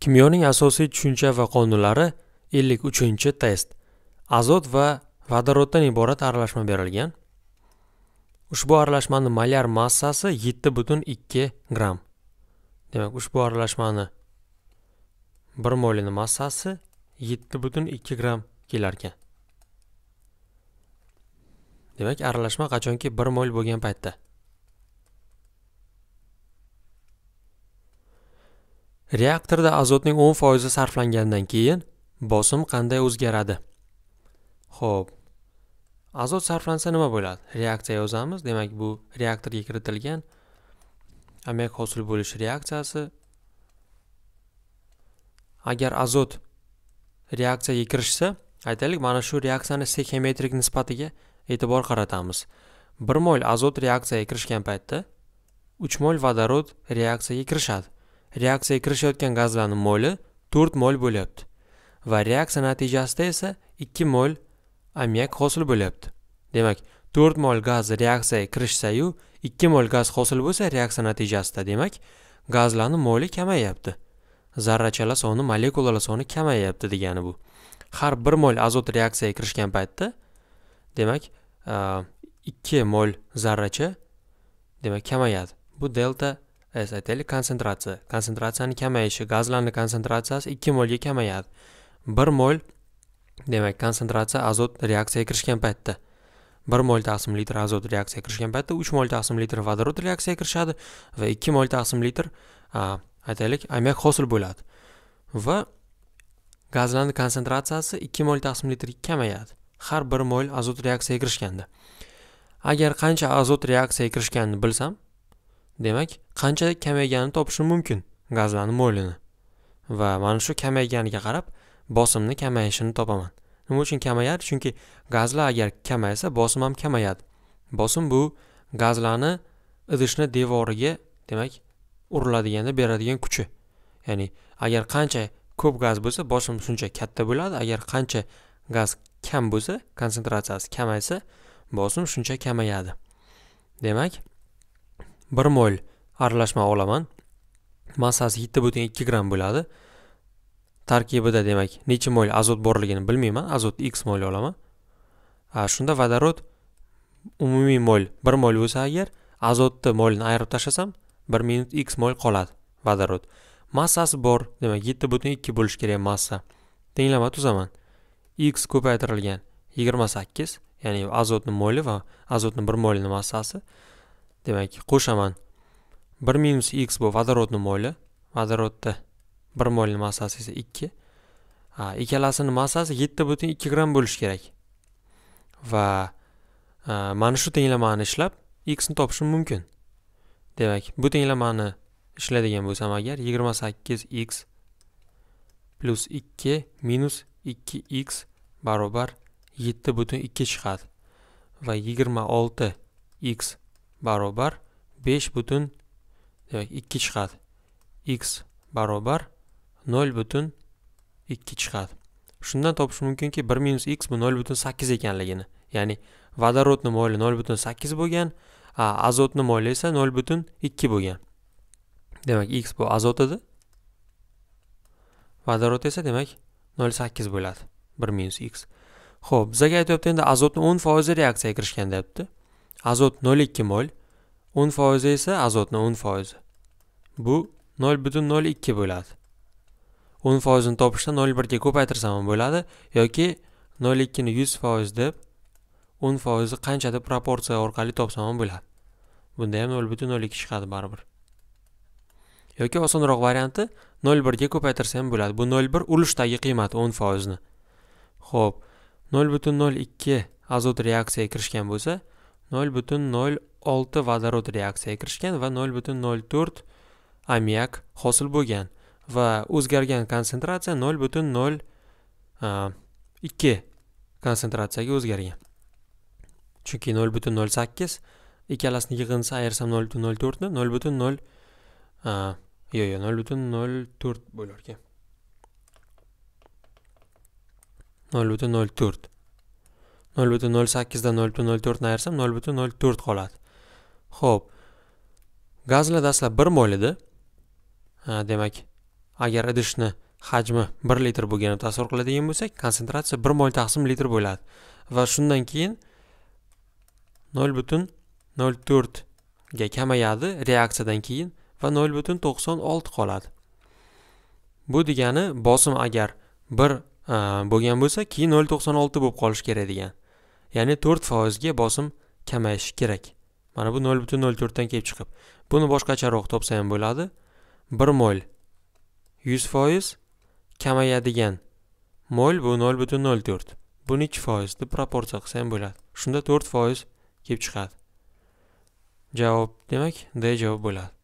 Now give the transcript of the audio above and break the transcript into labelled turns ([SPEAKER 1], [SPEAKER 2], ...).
[SPEAKER 1] kimyoning asosiy tushuncha va qonunlari 53 test azot va vodoroddan iborat aralashma berilgan ushbu aralashmaning molyar massasi 7,2 gram. demak ushbu aralashmani 1 molini massasi 7,2 gram kelar ekan demak aralashma qachonki 1 mol bo'lgan paytda reaktorda azotning 10 foizi sarflangandan keyin bosim qanday o'zgaradi Xo'p. azot sarflansa nima bo'ladi reaksiya yozamiz demak bu reaktorga kiritilgan ammiak hosil bo'lish reaksiyasi agar azot reaksiyaga kirishsa aytaylik mana shu reaksiyani stekiometrik nisbatiga e'tibor qaratamiz 1 mol azot reaksiyaga kirishgan paytda 3 mol vodorod reaksiyaga kirishadi reaksiya kirishayotgan gazlarni moli 4 mol bo'lyapti va reaksiya natijasida esa 2 mol ammiak hosil bo'lyapti demak 4 mol gaz reaksiyaga kirishsayu 2 mol gaz hosil bo'lsa reaksiya natijasida demak gazlarni moli kamayapti zarrachalar soni molekulalar soni kamayapti degani bu har 1 mol azot reaksiyaga kirishgan paytda demak 2 mol zarracha demak kamayadi bu delta esa aytaylik konsentratsiya konsentratsiyani kamayishi gazlarni konsentratsiyasi ikki molga kamayadi bir mol demak konsentratsiya azot reaksiyaga kirishgan paytda bir mol taqsim litr azot reaksiyaga kirishgan paytda uch mol taqsim litr vodorod reaksiyaga kirishadi va ikki mol taqsim litr aytaylik ammiak hosil bo'ladi va gazlarni konsentratsiyasi ikki mol taqsim litrga kamayadi har bir mol azot reaksiyaga kirishganda agar qancha azot reaksiyaga kirishganini bilsam demak qancha kamayganini topishim mumkin gazlarni mo'lini va mana shu kamayganiga qarab bosimni kamayishini topaman nima uchun kamayadi chunki gazlar agar kamaysa bosim ham kamayadi bosim bu gazlarni idishni devoriga demak uriladiganda beradigan kuchi ya'ni agar qancha ko'p gaz bo'lsa bosim shuncha katta bo'ladi agar qancha gaz kam bo'lsa konsentratsiyasi kamaysa bosim shuncha kamayadi demak bir mo'l aralashma olaman massasi yetti butun ikki gramm bo'ladi tarkibida demak necha mo'l azot borligini bilmayman azotni x mo'l olaman shunda vodorod umumiy mo'l bir mo'l bo'lsa agar azotni molini ayirib tashlasam bir minut x mol qoladi vodorod massasi bor demak yetti butun ikki bo'lishi kerak massa tenglama tuzaman x ko'paytirilgan yigirma sakkiz ya'ni azotni moli va azotni bir molini massasi demak qo'shaman bir minus x bu vodorodni moli vodorodda bir molni massasi esa ikki ikkalasini massasi yetti butun ikki gramm bo'lishi kerak va e, mana shu tenglamani ishlab x ni topishim mumkin demak bu tenglamani ishlaydigan bo'lsam agar yigirma sakkiz x plus ikki minus ikki x barobar yetti butun ikki chiqadi va yigirma olti x barobar besh butun ikki chiqadi x barobar nol butun ikki chiqadi shundan topish mumkinki bir minus x bu nol butun sakkiz ekanligini ya'ni vodorodni moyli nol butun sakkiz bo'lgan azotni moyli esa nol butun ikki bo'lgan demak x bu azot edi vodorod esa demak nol sakkiz bo'ladi bir minus x ho'p bizaga aytyapti endi azotni o'n foizi reaksiyaga kirishgan deyapti azot 0,2 mol, 10 foizi esa azotni 10 foizi. Bu 0,02 bo'ladi. 10 foizini topishda 0,1 ga ko'paytirsam bo'ladi yoki 0,2 ni 100 foiz deb 10 foizi qancha deb proporsiya orqali topsam bo'ladi. Bunda ham 0,02 chiqadi baribir. yoki osonroq varianti 0,1 ga ko'paytirsa ham bo'ladi. Bu 0,1 ulushdagi qiymat 10 foizni. Xo'p, 0,02 azot reaksiyaga kirishgan bo'lsa, 0,06 vodorod reaksiyaga kirishgan va 0,04 ammiak hosil bo'lgan va o'zgargan konsentratsiya 0,02 konsentratsiyaga o'zgargan chunki 0,08 ikkalasini yig'insa ayirsam 0,04 ni 0,0 yo'q yo'q 0,04 bo'larkan 0,04 nol butun nol sakkizdan nol butun nol to'rtni ayarsam nol butun nol to'rt qoladi ho'p gazlar dastlab bir mol edi demak agar idishni hajmi bir litr bo'lganini tasavvur qiladigan bo'lsak konsentratsiya bir mol taqsim litr bo'ladi va shundan keyin nol butun nol to'rtga kamayadi reaksiyadan keyin va nol butun to'qson olti qoladi bu degani bosim agar bir bo'lgan bo'lsa keyin nol to'qson olti bo'lib qolishi kerak degan ya'ni 4 ga bosim kamayishi kerak. Mana bu 0.04 dan kelib chiqib. Buni boshqacharoq topsa ham bo'ladi. 1 mol 100 foiz kamayadigan mol bu 0.04. Buni 2 foizni proporsiya qilsa ham bo'ladi. Shunda 4 foiz kelib chiqadi. Javob, demak, D javob bo'ladi.